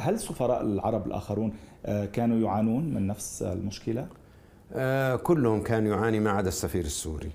هل سفراء العرب الآخرون آه، كانوا يعانون من نفس المشكلة؟ آه، كلهم كانوا يعاني ما عدا السفير السوري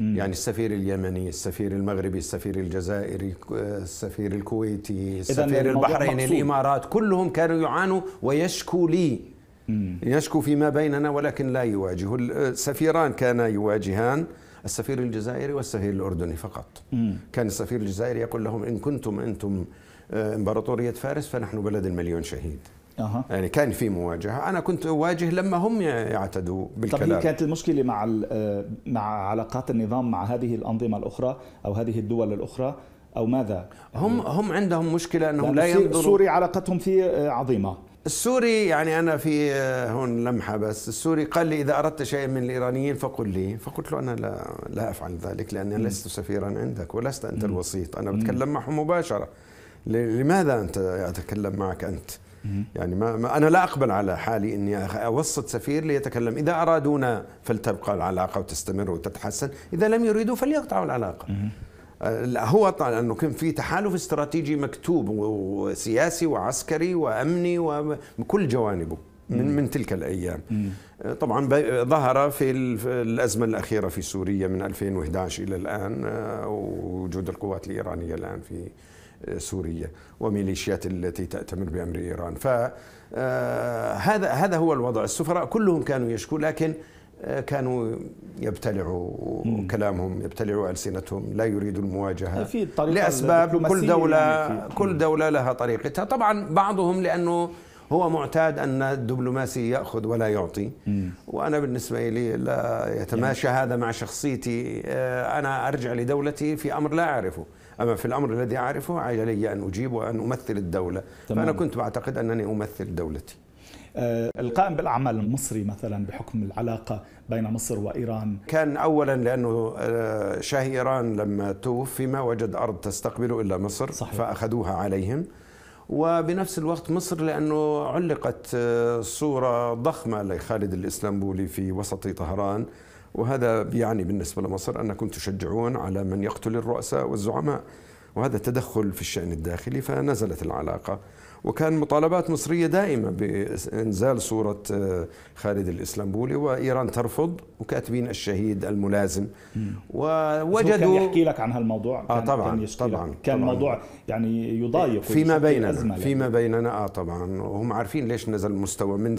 مم. يعني السفير اليمني السفير المغربي السفير الجزائري السفير الكويتي السفير البحريني الإمارات كلهم كانوا يعانوا ويشكو لي مم. يشكو فيما بيننا ولكن لا يواجه السفيران آه، كانا يواجهان السفير الجزائري والسفير الأردني فقط مم. كان السفير الجزائري يقول لهم إن كنتم أنتم آه، إمبراطورية فارس فنحن بلد المليون شهيد أه. يعني كان في مواجهه انا كنت اواجه لما هم يعتدوا بالكلام طب هي كانت المشكله مع آه، مع علاقات النظام مع هذه الانظمه الاخرى او هذه الدول الاخرى او ماذا هم هم عندهم مشكله انهم لا ينظروا سوريا علاقتهم فيه آه، عظيمه السوري يعني أنا في آه، هون لمحة بس السوري قال لي إذا أردت شيئا من الإيرانيين فقل لي فقلت له أنا لا, لا أفعل ذلك لأني م. لست سفيرا عندك ولست أنت م. الوسيط أنا بتكلم معهم مباشرة لماذا أنت أتكلم معك أنت يعني ما أنا لا أقبل على حالي أني أوسط سفير ليتكلم إذا أرادونا فلتبقى العلاقة وتستمر وتتحسن إذا لم يريدوا فليقطعوا العلاقة لا هو طبعا انه كان في تحالف استراتيجي مكتوب وسياسي وعسكري وامني وكل جوانبه من من تلك الايام طبعا ظهر في الازمه الاخيره في سوريا من 2011 الى الان آه، وجود القوات الايرانيه الان في آه، سوريا وميليشيات التي تأتمر بأمر إيران فهذا آه، هذا هو الوضع السفراء كلهم كانوا يشكو لكن كانوا يبتلعوا كلامهم يبتلعوا السنتهم لا يريدوا المواجهه في لاسباب كل دوله يعني كل دوله لها طريقتها طبعا بعضهم لانه هو معتاد ان الدبلوماسي ياخذ ولا يعطي وانا بالنسبه لي لا يتماشى يعني هذا مع شخصيتي آه، انا ارجع لدولتي في امر لا اعرفه اما في الامر الذي اعرفه علي ان اجيب وان امثل الدوله فانا كنت بعتقد انني امثل دولتي آه، القائم بالاعمال المصري مثلا بحكم العلاقه بين مصر وايران كان اولا لانه آه، شاه ايران لما توفي ما وجد ارض تستقبله الا مصر صحيح. فاخذوها عليهم وبنفس الوقت مصر لانه علقت آه، صوره ضخمه لخالد الاسلامبولي في وسط طهران وهذا يعني بالنسبه لمصر انكم تشجعون على من يقتل الرؤساء والزعماء وهذا تدخل في الشأن الداخلي فنزلت العلاقة وكان مطالبات مصرية دائمة بإنزال صورة آه، خالد الإسلامبولي وإيران ترفض وكاتبين الشهيد الملازم ووجدوا كان يحكي لك عن هالموضوع آه طبعا كان طبعا كان طبعًا موضوع يعني يضايق فيما بيننا يعني. فيما بيننا آه طبعا وهم عارفين ليش نزل مستوى من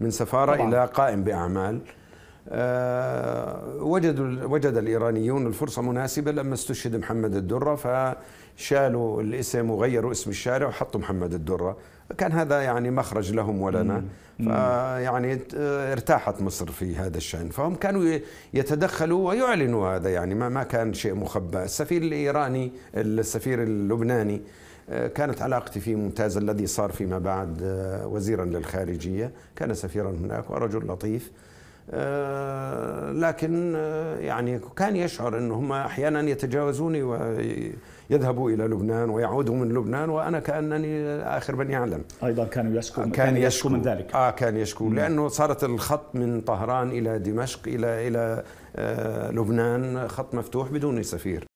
من سفارة إلى قائم بأعمال آه، وجدوا وجد الايرانيون الفرصه مناسبه لما استشهد محمد الدره فشالوا الاسم وغيروا اسم الشارع وحطوا محمد الدره كان هذا يعني مخرج لهم ولنا فيعني ارتاحت مصر في هذا الشان فهم كانوا يتدخلوا ويعلنوا هذا يعني ما ما كان شيء مخبى السفير الايراني السفير اللبناني آه، كانت علاقتي فيه ممتازة الذي صار فيما بعد آه، وزيرا للخارجية كان سفيرا هناك ورجل لطيف آه، لكن آه، يعني كان يشعر أن هم أحيانا يتجاوزوني ويذهبوا إلى لبنان ويعودوا من لبنان وأنا كأنني آخر من يعلم أيضا كانوا يشكو كان, كان يشكو, من ذلك آه كان يشكو مم. نعم. لأنه صارت الخط من طهران إلى دمشق إلى إلى آه، لبنان خط مفتوح بدون سفير